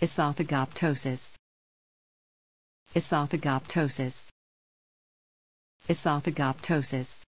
Esophagoptosis. Esophagoptosis. Esophagoptosis.